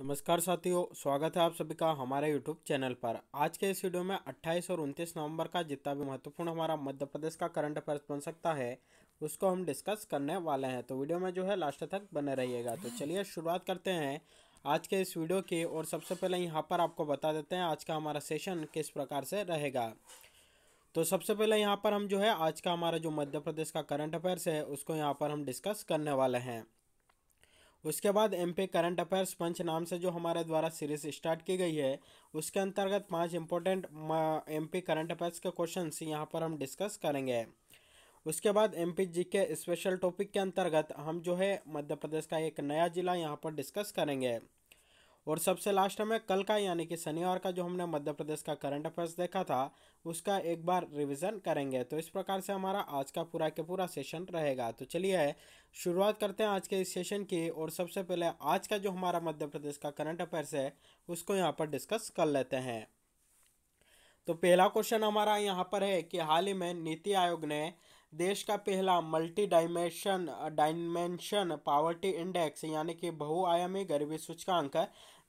नमस्कार साथियों स्वागत है आप सभी का हमारे यूट्यूब चैनल पर आज के इस वीडियो में 28 और 29 नवंबर का जितना भी महत्वपूर्ण हमारा मध्य प्रदेश का करंट अफेयर्स बन सकता है उसको हम डिस्कस करने वाले हैं तो वीडियो में जो है लास्ट तक बने रहिएगा तो चलिए शुरुआत करते हैं आज के इस वीडियो की और सबसे पहले यहाँ पर आपको बता देते हैं आज का हमारा सेशन किस प्रकार से रहेगा तो सबसे पहले यहाँ पर हम जो है आज का हमारा जो मध्य प्रदेश का करंट अफेयर्स है उसको यहाँ पर हम डिस्कस करने वाले हैं उसके बाद एम पे करंट अफेयर्स पंच नाम से जो हमारे द्वारा सीरीज स्टार्ट की गई है उसके अंतर्गत पांच important M P current affairs के क्वेश्चन यहाँ पर हम डिस्कस करेंगे उसके बाद एम पी जी के स्पेशल टॉपिक के अंतर्गत हम जो है मध्य प्रदेश का एक नया जिला यहाँ पर डिस्कस करेंगे और सबसे लास्ट हमें कल का यानी कि शनिवार का जो हमने मध्य प्रदेश का करंट अफेयर्स देखा था उसका एक बार रिवीजन करेंगे तो इस प्रकार से हमारा आज का पूरा के पूरा सेशन रहेगा तो चलिए शुरुआत करते हैं आज के इस सेशन की और सबसे पहले आज का जो हमारा मध्य प्रदेश का करंट अफेयर्स है उसको यहाँ पर डिस्कस कर लेते हैं तो पहला क्वेश्चन हमारा यहाँ पर है कि हाल ही में नीति आयोग ने देश का पहला multi dimension dimension poverty index यानी कि बहुआयामी गरीबी सूचकांक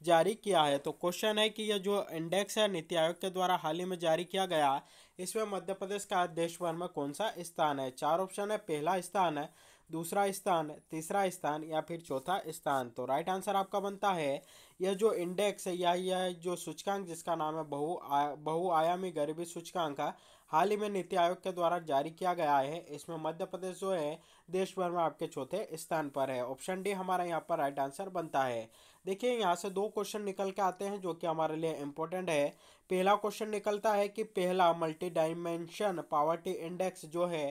जारी किया है तो क्वेश्चन है कि यह जो इंडेक्स है नीति आयोग के द्वारा हाल ही में जारी किया गया इसमें मध्य प्रदेश का देश भर में कौन सा स्थान है चार ऑप्शन है पहला स्थान है दूसरा स्थान तीसरा स्थान या फिर चौथा स्थान तो राइट आंसर आपका बनता है यह जो इंडेक्स है या यह जो सूचकांक जिसका नाम है बहु आ, बहुआयामी गरीबी सूचकांक है हाल ही में नीति आयोग के द्वारा जारी किया गया है इसमें मध्य प्रदेश जो है देश भर में आपके चौथे स्थान पर है ऑप्शन डी हमारा यहाँ पर राइट आंसर बनता है देखिए यहाँ से दो क्वेश्चन निकल के आते हैं जो कि हमारे लिए इम्पोर्टेंट है पहला क्वेश्चन निकलता है कि पहला मल्टी डायमेंशन पावर्टी इंडेक्स जो है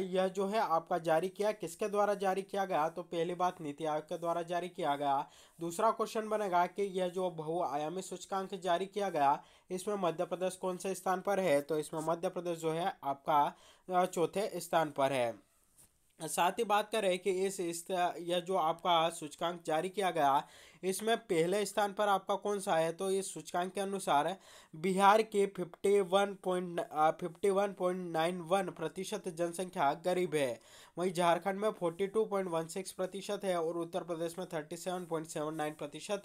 यह जो है आपका जारी किया किसके द्वारा जारी किया गया तो पहली बात नीति आयोग के द्वारा जारी किया गया दूसरा क्वेश्चन बनेगा कि यह जो बहुआयामी सूचकांक जारी किया गया इसमें मध्य प्रदेश कौन से स्थान पर है तो इसमें मध्य प्रदेश जो है आपका चौथे स्थान पर है साथ ही बात करें कि इस यह जो आपका सूचकांक जारी किया गया इसमें पहले स्थान पर आपका कौन सा है तो इस सूचकांक के अनुसार बिहार के fifty one point fifty one point nine one प्रतिशत जनसंख्या गरीब है वहीं झारखंड में forty two point one six प्रतिशत है और उत्तर प्रदेश में thirty seven point seven nine प्रतिशत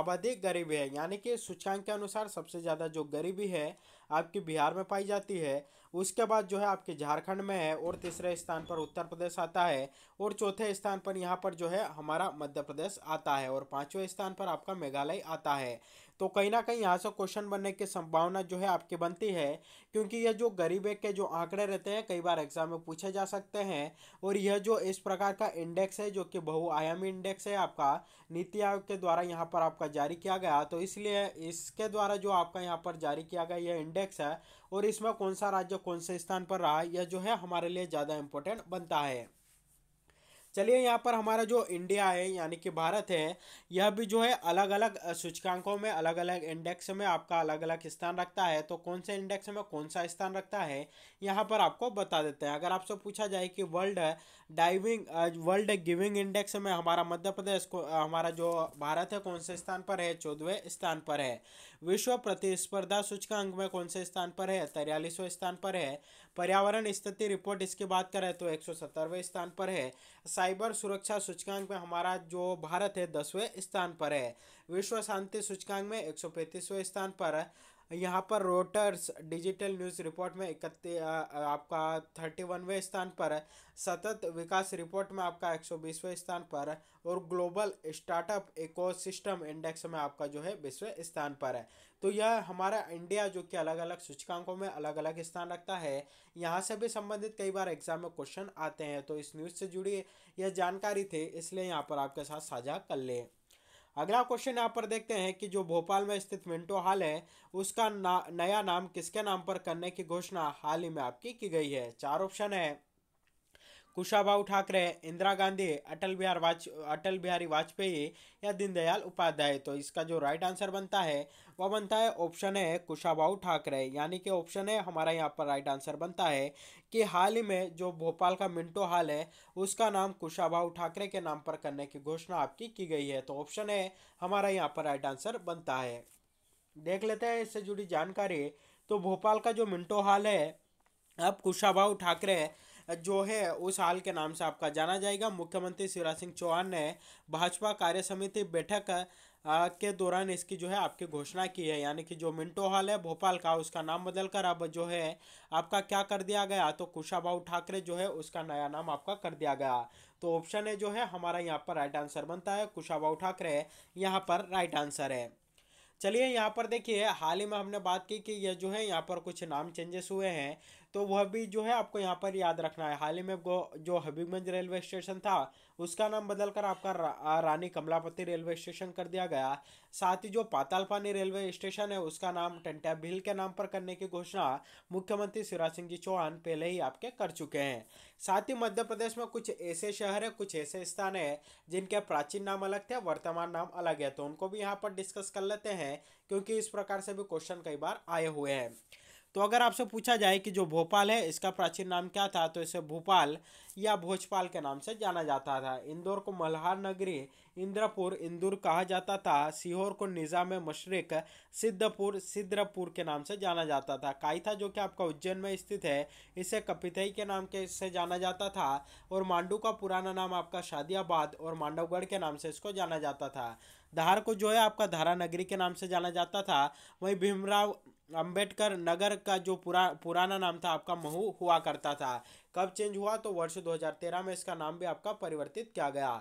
आबादी गरीब है यानी कि सूचकांक के अनुसार सबसे ज़्यादा जो गरीबी है आपकी बिहार में पाई जाती है उसके बाद जो है आपके झारखंड में है और तीसरे स्थान पर उत्तर प्रदेश आता है और चौथे स्थान पर यहाँ पर जो है हमारा मध्य प्रदेश आता है और पाँचवें स्थान पर आपका मेघालय आता है तो कहीं ना कहीं यहाँ से क्वेश्चन बनने की संभावना जो है आपकी बनती है क्योंकि यह जो गरीब के जो आंकड़े रहते हैं कई बार एग्जाम में पूछे जा सकते हैं और यह जो इस प्रकार का इंडेक्स है जो कि बहुआयामी इंडेक्स है आपका नीति आयोग के द्वारा यहाँ पर आपका जारी किया गया तो इसलिए इसके द्वारा जो आपका यहाँ पर जारी किया गया यह इंडेक्स है और इसमें कौन सा राज्य कौन से स्थान पर रहा यह जो है हमारे लिए ज़्यादा इंपॉर्टेंट बनता है चलिए यहाँ पर हमारा जो इंडिया है यानी कि भारत है यह भी जो है अलग अलग सूचकांकों में अलग अलग इंडेक्स में आपका अलग अलग स्थान रखता है तो कौन से इंडेक्स में कौन सा स्थान रखता है यहाँ पर आपको बता देते हैं अगर आपसे पूछा जाए कि world diving world giving index में हमारा मध्य प्रदेश को हमारा जो भारत है कौन से स्थान पर है चौदहवें स्थान पर है विश्व प्रतिस्पर्धा सूचकांक में कौन से स्थान पर है तिरयालीसवें स्थान पर है पर्यावरण स्थिति रिपोर्ट इसकी बात करें तो एक स्थान पर है साइबर सुरक्षा सूचकांक में हमारा जो भारत है दसवें स्थान पर है विश्व शांति सूचकांक में एक स्थान पर यहाँ पर रोटर्स डिजिटल न्यूज़ रिपोर्ट में इकती आपका थर्टी वनवें स्थान पर सतत विकास रिपोर्ट में आपका एक सौ बीसवें स्थान पर और ग्लोबल स्टार्टअप इकोसिस्टम इंडेक्स में आपका जो है बीसवें स्थान पर है तो यह हमारा इंडिया जो कि अलग अलग सूचकांकों में अलग अलग स्थान रखता है यहाँ से भी संबंधित कई बार एग्जाम में क्वेश्चन आते हैं तो इस न्यूज़ से जुड़ी यह जानकारी थी इसलिए यहाँ पर आपके साथ साझा कर लें अगला क्वेश्चन यहाँ पर देखते हैं कि जो भोपाल में स्थित मिंटो हॉल है उसका ना, नया नाम किसके नाम पर करने की घोषणा हाल ही में आपकी की गई है चार ऑप्शन है कुशाभा ठाकरे इंदिरा गांधी अटल बिहार वाज अटल बिहारी वाजपेयी या दीनदयाल उपाध्याय तो इसका जो राइट आंसर बनता है वह बनता है ऑप्शन है कुशाभा ठाकरे यानी कि ऑप्शन है हमारा यहाँ पर राइट आंसर बनता है कि हाल ही में जो भोपाल का मिंटो हॉल है उसका नाम कुशाभाऊ ठाकरे के नाम पर करने की घोषणा आपकी की गई है तो ऑप्शन है हमारा यहाँ पर राइट आंसर बनता है देख लेते हैं इससे जुड़ी जानकारी तो भोपाल का जो मिंटो हॉल है अब कुशाभा ठाकरे जो है उस हाल के नाम से आपका जाना जाएगा मुख्यमंत्री शिवराज सिंह चौहान ने भाजपा कार्य समिति बैठक के दौरान इसकी जो है आपकी घोषणा की है यानी कि जो मिंटो हॉल है भोपाल का उसका नाम बदलकर अब जो है आपका क्या कर दिया गया तो कुशाभा ठाकरे जो है उसका नया नाम आपका कर दिया गया तो ऑप्शन है जो है हमारा यहाँ पर राइट आंसर बनता है कुशाभा ठाकरे यहाँ पर राइट आंसर है चलिए यहाँ पर देखिए हाल ही में हमने बात की कि यह जो है यहाँ पर कुछ नाम चेंजेस हुए हैं तो वह भी जो है आपको यहाँ पर याद रखना है हाल ही में जो हबीबगंज रेलवे स्टेशन था उसका नाम बदलकर आपका रा, रानी कमलापति रेलवे स्टेशन कर दिया गया साथ ही जो पातालपानी रेलवे स्टेशन है उसका नाम टंटा भील के नाम पर करने की घोषणा मुख्यमंत्री शिवराज सिंह जी चौहान पहले ही आपके कर चुके हैं साथ ही मध्य प्रदेश में कुछ ऐसे शहर है कुछ ऐसे स्थान है जिनके प्राचीन नाम अलग थे वर्तमान नाम अलग है तो उनको भी यहाँ पर डिस्कस कर लेते हैं क्योंकि इस प्रकार से भी क्वेश्चन कई बार आए हुए हैं तो अगर आपसे पूछा जाए कि जो भोपाल है इसका प्राचीन नाम क्या था तो इसे भोपाल या भोजपाल के नाम से जाना जाता था इंदौर को मल्हार नगरी इंद्रपुर इंदौर कहा जाता था सीहोर को निज़ाम मशरक सिद्धपुर सिद्धपुर के नाम से जाना जाता था काइथा जो कि आपका उज्जैन में स्थित है इसे कपितई के नाम के से जाना जाता था और मांडू का पुराना नाम आपका शादियाबाद और मांडवगढ़ के नाम से इसको जाना जाता था धार को जो है आपका धारा नगरी के नाम से जाना जाता था वहीं भीमराव अंबेडकर नगर का जो पुरा पुराना नाम था आपका महू हुआ करता था कब चेंज हुआ तो वर्ष 2013 में इसका नाम भी आपका परिवर्तित किया गया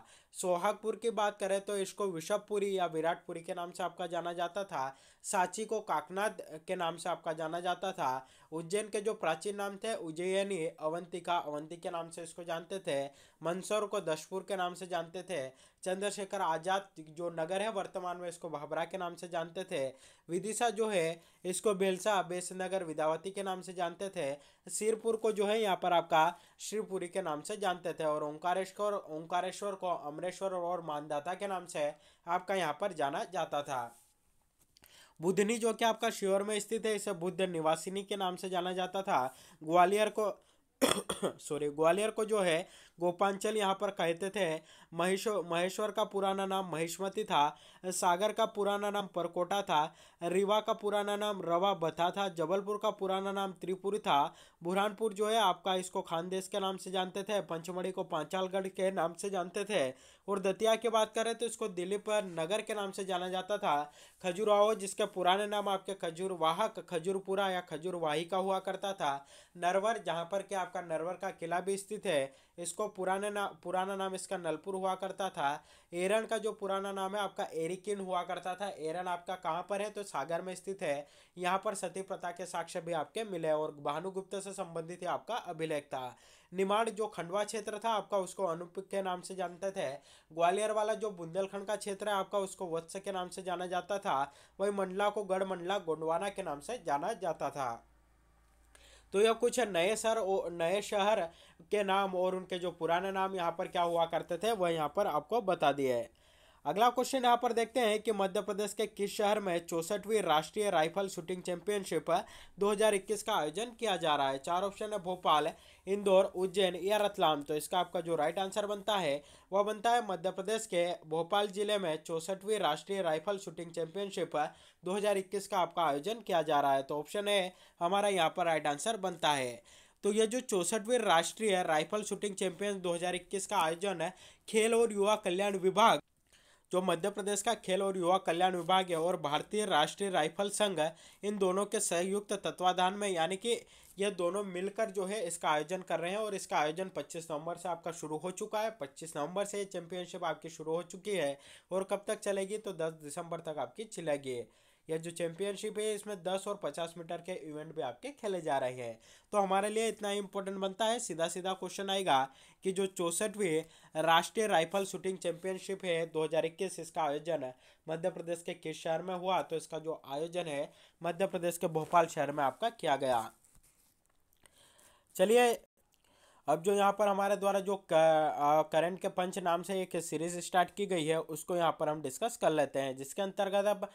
सोहागपुर की बात करें तो इसको विषभपुरी या विराटपुरी के नाम से आपका जाना जाता था सांची को काकनाद के नाम से आपका जाना जाता था उज्जैन के जो प्राचीन नाम थे उज्जैनी अवंतिका अवंती के नाम से इसको जानते थे मंदसौर को दशपुर के नाम से जानते थे चंद्रशेखर आज़ाद जो नगर है वर्तमान में इसको भाभरा के नाम से जानते थे विदिशा जो है इसको बेलसा बेसनगर विदावती के नाम से जानते थे शिरपुर को जो है यहाँ पर आपका शिवपुरी के नाम से जानते थे और ओंकारेश्वर ओंकारेश्वर को अमरेश्वर और मानदाता के नाम से आपका यहाँ पर जाना जाता था बुधनी जो कि आपका शिवर में स्थित है इसे बुद्ध निवासिनी के नाम से जाना जाता था ग्वालियर को सॉरी ग्वालियर को जो है गोपांचल यहाँ पर कहते थे महेश्वर महेश्वर का पुराना नाम महेशमती था सागर का पुराना नाम परकोटा था रीवा का पुराना नाम रवा बथा था जबलपुर का पुराना नाम त्रिपुरी था बुरहानपुर जो है आपका इसको खानदेश के नाम से जानते थे पंचमढ़ी को पांचालगढ़ के नाम से जानते थे और दतिया की बात करें तो इसको दिलीप नगर के नाम से जाना जाता था खजुराहो जिसके पुराने नाम आपके वाहक खजूरपुरा या खजूरवाही का हुआ करता था नरवर जहाँ पर कि आपका नरवर का किला भी स्थित है इसको पुराने ना पुराना नाम इसका नलपुर हुआ करता था एरन का जो पुराना नाम है आपका एरिकिन हुआ करता था एरन आपका कहाँ पर है तो सागर में स्थित है यहाँ पर सती प्रथा के साक्ष्य भी आपके मिले और भानुगुप्त से संबंधित आपका अभिलेख था निमाड़ जो खंडवा क्षेत्र था आपका उसको अनुप के नाम से जानते थे ग्वालियर वाला जो बुंदेलखंड का क्षेत्र है आपका उसको वत्स के नाम से जाना जाता था वही मंडला को गढ़ मंडला गोंडवाना के नाम से जाना जाता था तो यह कुछ नए सर नए शहर के नाम और उनके जो पुराने नाम यहाँ पर क्या हुआ करते थे वह यहाँ पर आपको बता दिया है अगला क्वेश्चन यहाँ पर देखते हैं कि मध्य प्रदेश के किस शहर में चौसठवीं राष्ट्रीय राइफल शूटिंग चैंपियनशिप 2021 का आयोजन किया जा रहा है चार ऑप्शन है भोपाल इंदौर उज्जैन या रतलाम तो इसका आपका जो राइट आंसर बनता है वह बनता है मध्य प्रदेश के भोपाल जिले में चौसठवीं राष्ट्रीय राइफल शूटिंग चैंपियनशिप दो का आपका आयोजन किया जा रहा है तो ऑप्शन है हमारा यहाँ पर राइट आंसर बनता है तो यह जो चौसठवीं राष्ट्रीय राइफल शूटिंग चैंपियन 2021 का आयोजन है खेल और युवा कल्याण विभाग जो मध्य प्रदेश का खेल और युवा कल्याण विभाग है और भारतीय राष्ट्रीय राइफल संघ इन दोनों के संयुक्त तत्वाधान में यानी कि ये दोनों मिलकर जो है इसका आयोजन कर रहे हैं और इसका आयोजन 25 नवंबर से आपका शुरू हो चुका है 25 नवंबर से ये चैंपियनशिप आपकी शुरू हो चुकी है और कब तक चलेगी तो 10 दिसंबर तक आपकी चलेगी यह जो चैंपियनशिप है इसमें दस और पचास मीटर के इवेंट भी आपके खेले जा रहे हैं तो हमारे लिए इतना ही इंपॉर्टेंट बनता है सीधा सीधा क्वेश्चन आएगा कि जो चौसठवीं राष्ट्रीय राइफल शूटिंग चैंपियनशिप है दो इसका आयोजन मध्य प्रदेश के किस शहर में हुआ तो इसका जो आयोजन है मध्य प्रदेश के भोपाल शहर में आपका किया गया चलिए अब जो यहाँ पर हमारे द्वारा जो करंट के पंच नाम से एक सीरीज स्टार्ट की गई है उसको यहाँ पर हम डिस्कस कर लेते हैं जिसके अंतर्गत अब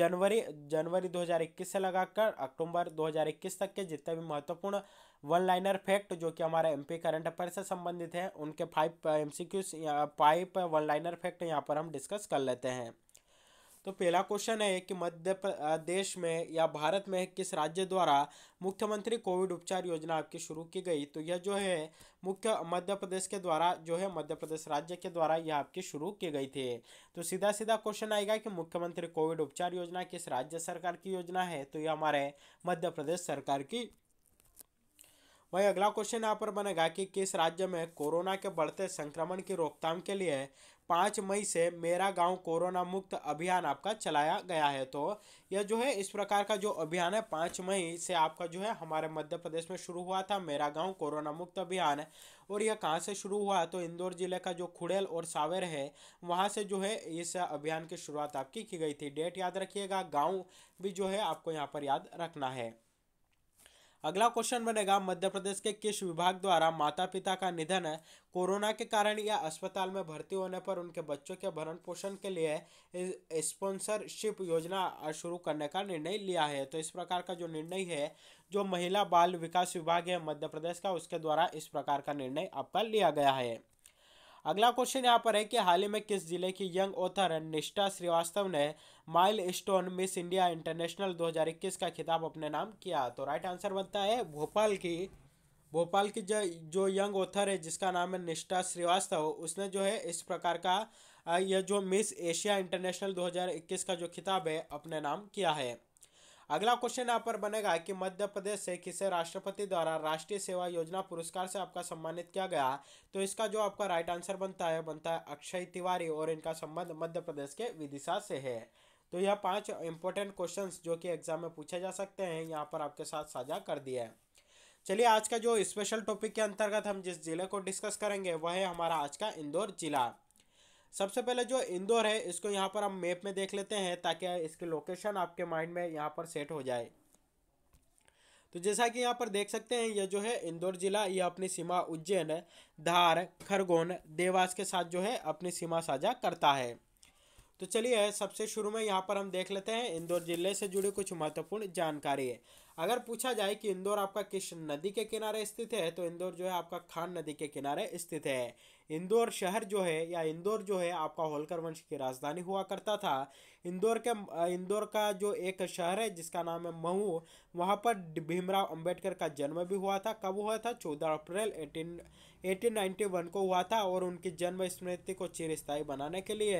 जनवरी जनवरी 2021 से लगाकर अक्टूबर 2021 तक के जितने भी महत्वपूर्ण वन लाइनर फैक्ट जो कि हमारे एमपी करंट अफेयर से संबंधित है उनके five M C Qs five one liner fact यहाँ पर हम डिस्कस कर लेते हैं तो पहला क्वेश्चन है कि मध्य प्रदेश में या भारत में किस राज्य द्वारा मुख्यमंत्री कोविड उपचार योजना आपकी शुरू की गई तो यह जो है मुख्य मध्य प्रदेश के द्वारा जो है मध्य प्रदेश राज्य के द्वारा यह आपकी शुरू की गई थी तो सीधा सीधा क्वेश्चन आएगा कि मुख्यमंत्री कोविड उपचार योजना किस राज्य सरकार की योजना है तो यह हमारे मध्य प्रदेश सरकार की वहीं अगला क्वेश्चन यहाँ पर बनेगा कि किस राज्य में कोरोना के बढ़ते संक्रमण की रोकथाम के लिए पाँच मई से मेरा गांव कोरोना मुक्त अभियान आपका चलाया गया है तो यह जो है इस प्रकार का जो अभियान है पाँच मई से आपका जो है हमारे मध्य प्रदेश में शुरू हुआ था मेरा गांव कोरोना मुक्त अभियान और यह कहाँ से शुरू हुआ तो इंदौर जिले का जो खुड़ेल और सावेर है वहाँ से जो है इस अभियान की शुरुआत आपकी की गई थी डेट याद रखिएगा गाँव भी जो है आपको यहाँ पर याद रखना है अगला क्वेश्चन बनेगा मध्य प्रदेश के किस विभाग द्वारा माता पिता का निधन है कोरोना के कारण या अस्पताल में भर्ती होने पर उनके बच्चों के भरण पोषण के लिए स्पॉन्सरशिप योजना शुरू करने का निर्णय लिया है तो इस प्रकार का जो निर्णय है जो महिला बाल विकास विभाग है मध्य प्रदेश का उसके द्वारा इस प्रकार का निर्णय आपका लिया गया है अगला क्वेश्चन यहाँ पर है कि हाल ही में किस जिले की यंग ऑथर निष्ठा श्रीवास्तव ने milestone Miss India International 2021 का खिताब अपने नाम किया तो राइट आंसर बनता है भोपाल की भोपाल की जो जो यंग ऑथर है जिसका नाम है निष्ठा श्रीवास्तव उसने जो है इस प्रकार का यह जो मिस एशिया इंटरनेशनल 2021 का जो खिताब है अपने नाम किया है अगला क्वेश्चन यहाँ पर बनेगा कि मध्य प्रदेश से किसे राष्ट्रपति द्वारा राष्ट्रीय सेवा योजना पुरस्कार से आपका सम्मानित किया गया तो इसका जो आपका राइट आंसर बनता है बनता है अक्षय तिवारी और इनका संबंध मध्य प्रदेश के विदिशा से है तो यह पांच इंपॉर्टेंट क्वेश्चन जो कि एग्जाम में पूछे जा सकते हैं यहाँ पर आपके साथ साझा कर दिया है चलिए आज का जो स्पेशल टॉपिक के अंतर्गत हम जिस जिले को डिस्कस करेंगे वह है हमारा आज का इंदौर जिला सबसे पहले जो इंदौर है इसको यहाँ पर हम मैप में देख लेते हैं ताकि इसकी लोकेशन आपके माइंड में यहाँ पर सेट हो जाए तो जैसा कि यहाँ पर देख सकते हैं यह जो है इंदौर जिला यह अपनी सीमा उज्जैन धार खरगोन देवास के साथ जो है अपनी सीमा साझा करता है तो चलिए सबसे शुरू में यहाँ पर हम देख लेते हैं इंदौर जिले से जुड़ी कुछ महत्वपूर्ण जानकारी है अगर पूछा जाए कि इंदौर आपका किस नदी के किनारे स्थित है तो इंदौर जो है आपका खान नदी के किनारे स्थित है इंदौर शहर जो है या इंदौर जो है आपका होलकर वंश की राजधानी हुआ करता था इंदौर के इंदौर का जो एक शहर है जिसका नाम है महू वहाँ पर भीमराव अंबेडकर का जन्म भी हुआ था कब हुआ था चौदह अप्रैल एटीन एटीन नाइन्टी वन को हुआ था और उनकी जन्म स्मृति को चिरस्थायी बनाने के लिए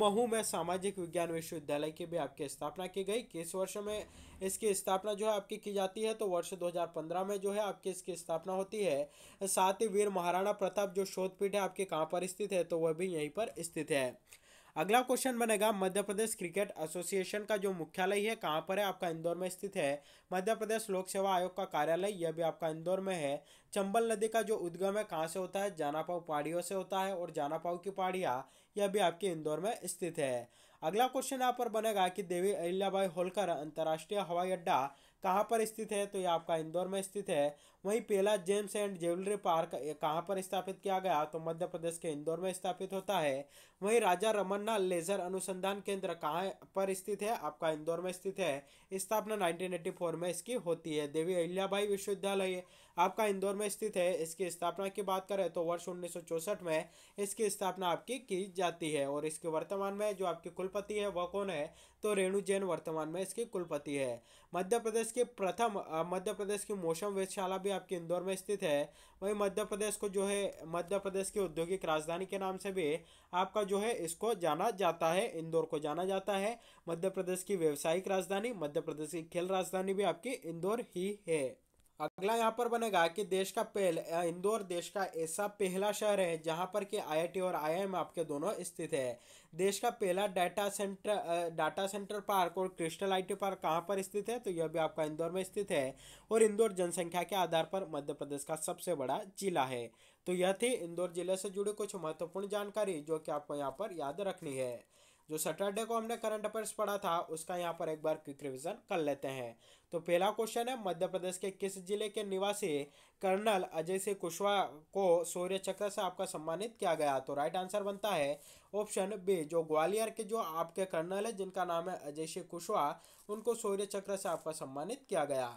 महू में सामाजिक विज्ञान विश्वविद्यालय की भी आपकी स्थापना की गई किस वर्ष में इसकी स्थापना जो है आपकी की जाती है तो वर्ष 2015 में जो है आपकी इसकी स्थापना होती है साथ ही वीर महाराणा प्रताप जो शोधपीठ है आपके कहाँ पर स्थित है तो वह भी यहीं पर स्थित है अगला क्वेश्चन बनेगा मध्य प्रदेश क्रिकेट एसोसिएशन का जो मुख्यालय है कहाँ पर है आपका इंदौर में स्थित है मध्य प्रदेश लोक सेवा आयोग का कार्यालय यह भी आपका इंदौर में है चंबल नदी का जो उद्गम है कहाँ से होता है जानापाव पहाड़ियों से होता है और जानापाव की पहाड़ियाँ यह भी आपके इंदौर में स्थित है अगला क्वेश्चन यहाँ पर बनेगा कि देवी अहिल्याबाई होलकर अंतर्राष्ट्रीय हवाई अड्डा कहाँ पर स्थित है तो यह आपका इंदौर में स्थित है वहीं पहला जेम्स एंड ज्वेलरी पार्क कहाँ पर स्थापित किया गया तो मध्य प्रदेश के इंदौर में स्थापित होता है वहीं राजा रमन्ना लेजर अनुसंधान केंद्र कहाँ पर स्थित है आपका इंदौर में स्थित है स्थापना 1984 में इसकी होती है देवी अहिल्याबाई विश्वविद्यालय आपका इंदौर में स्थित है इसकी स्थापना की बात करें तो वर्ष उन्नीस में इसकी स्थापना आपकी की जाती है और इसके वर्तमान में जो आपकी कुलपति है वह कौन है तो रेणु जैन वर्तमान में इसकी कुलपति है मध्य प्रदेश के प्रथम मध्य प्रदेश की मौसम वेधशाला भी भी आपके इंदौर में स्थित है वहीं मध्य प्रदेश को जो है मध्य प्रदेश की औद्योगिक राजधानी के नाम से भी आपका जो है इसको जाना जाता है इंदौर को जाना जाता है मध्य प्रदेश की व्यावसायिक राजधानी मध्य प्रदेश की खेल राजधानी भी आपकी इंदौर ही है अगला यहाँ पर बनेगा कि देश का पहले इंदौर देश का ऐसा पहला शहर है जहाँ पर कि आईआईटी और आईआईएम आपके दोनों स्थित है देश का पहला data center data center park और क्रिस्टल आईटी पार्क कहाँ पर स्थित है तो यह भी आपका इंदौर में स्थित है और इंदौर जनसंख्या के आधार पर मध्य प्रदेश का सबसे बड़ा जिला है तो यह थी इंदौर जिले से जुड़ी कुछ महत्वपूर्ण जानकारी जो कि आपको यहाँ पर याद रखनी है जो सैटरडे को हमने करंट अफेयर्स पढ़ा था उसका यहाँ पर एक बार क्विक रिविजन कर लेते हैं तो पहला क्वेश्चन है मध्य प्रदेश के किस जिले के निवासी कर्नल अजय सिंह कुशवाहा को सूर्य चक्र से आपका सम्मानित किया गया तो राइट आंसर बनता है ऑप्शन बी जो ग्वालियर के जो आपके कर्नल है जिनका नाम है अजय सिंह कुशवाहा उनको सूर्य चक्र से आपका सम्मानित किया गया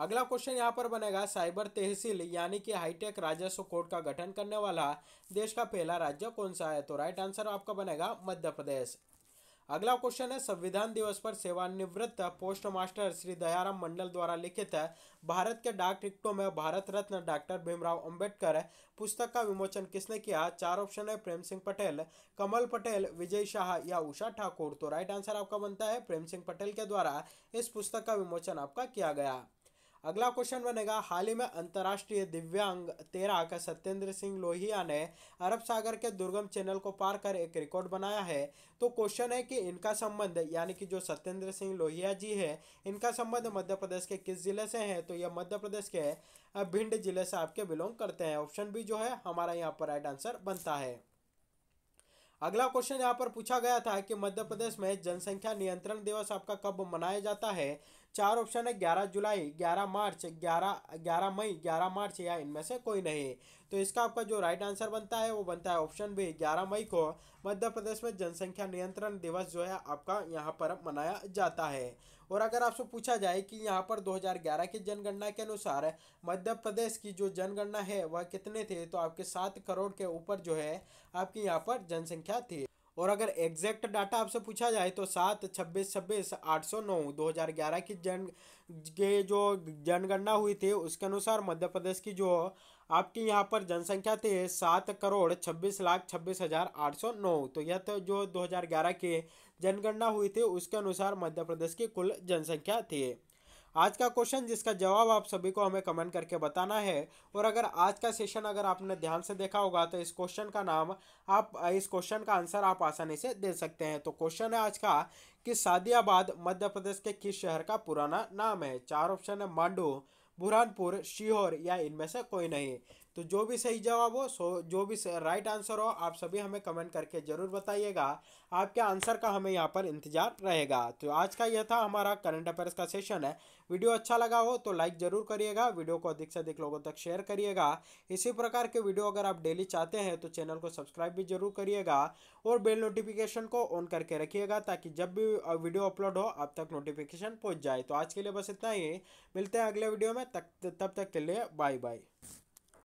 अगला क्वेश्चन यहाँ पर बनेगा साइबर तहसील यानी कि हाईटेक राजस्व कोर्ट का गठन करने वाला देश का पहला राज्य कौन सा है तो राइट आंसर आपका बनेगा मध्य प्रदेश अगला क्वेश्चन है संविधान दिवस पर सेवानिवृत्त पोस्ट मास्टर श्री दयाराम मंडल द्वारा लिखित भारत के डाक टिकटों में भारत रत्न डॉक्टर भीमराव अंबेडकर पुस्तक का विमोचन किसने किया चार ऑप्शन है प्रेम सिंह पटेल कमल पटेल विजय शाह या उषा ठाकुर तो राइट आंसर आपका बनता है प्रेम सिंह पटेल के द्वारा इस पुस्तक का विमोचन आपका किया गया अगला क्वेश्चन बनेगा हाल ही में अंतर्राष्ट्रीय दिव्यांग का सत्येंद्र सिंह लोहिया ने अरब सागर के दुर्गम चैनल को पार कर एक रिकॉर्ड बनाया है तो क्वेश्चन है कि इनका संबंध यानी कि जो सत्येंद्र सिंह लोहिया जी है इनका संबंध मध्य प्रदेश के किस जिले से है तो यह मध्य प्रदेश के भिंड जिले से आपके बिलोंग करते हैं ऑप्शन बी जो है हमारा यहाँ पर राइट आंसर बनता है अगला क्वेश्चन यहाँ पर पूछा गया था कि मध्य प्रदेश में जनसंख्या नियंत्रण दिवस आपका कब मनाया जाता है चार ऑप्शन है ग्यारह जुलाई ग्यारह मार्च ग्यारह ग्यारह मई ग्यारह मार्च या इनमें से कोई नहीं तो इसका आपका जो राइट आंसर बनता है वो बनता है ऑप्शन बी ग्यारह मई को मध्य प्रदेश में जनसंख्या नियंत्रण दिवस जो है आपका यहाँ पर मनाया जाता है और अगर आपसे पूछा जाए कि यहाँ पर 2011 की जनगणना के अनुसार मध्य प्रदेश की जो जनगणना है वह कितने थे तो आपके सात करोड़ के ऊपर जो है आपकी यहाँ पर जनसंख्या थी और अगर एग्जैक्ट डाटा आपसे पूछा जाए तो सात छब्बीस छब्बीस आठ सौ नौ दो हज़ार ग्यारह की जन के जो जनगणना हुई थी उसके अनुसार मध्य प्रदेश की जो आपके यहाँ पर जनसंख्या थी सात करोड़ छब्बीस लाख छब्बीस हज़ार आठ सौ नौ तो यह तो जो 2011 के जनगणना हुई थी उसके अनुसार मध्य प्रदेश की कुल जनसंख्या थी आज का क्वेश्चन जिसका जवाब आप सभी को हमें कमेंट करके बताना है और अगर आज का सेशन अगर आपने ध्यान से देखा होगा तो इस क्वेश्चन का नाम आप इस क्वेश्चन का आंसर आप आसानी से दे सकते हैं तो क्वेश्चन है आज का कि सादियाबाद मध्य प्रदेश के किस शहर का पुराना नाम है चार ऑप्शन है मांडू बुरहानपुर शिहोर या इनमें से कोई नहीं तो जो भी सही जवाब हो सो जो भी राइट आंसर हो आप सभी हमें कमेंट करके ज़रूर बताइएगा आपके आंसर का हमें यहाँ पर इंतजार रहेगा तो आज का यह था हमारा करंट अफेयर्स का सेशन है वीडियो अच्छा लगा हो तो लाइक ज़रूर करिएगा वीडियो को अधिक से अधिक लोगों तक शेयर करिएगा इसी प्रकार के वीडियो अगर आप डेली चाहते हैं तो चैनल को सब्सक्राइब भी जरूर करिएगा और बेल नोटिफिकेशन को ऑन करके रखिएगा ताकि जब भी वीडियो अपलोड हो आप तक नोटिफिकेशन पहुँच जाए तो आज के लिए बस इतना ही मिलते हैं अगले वीडियो में तक तब तक के लिए बाय बाय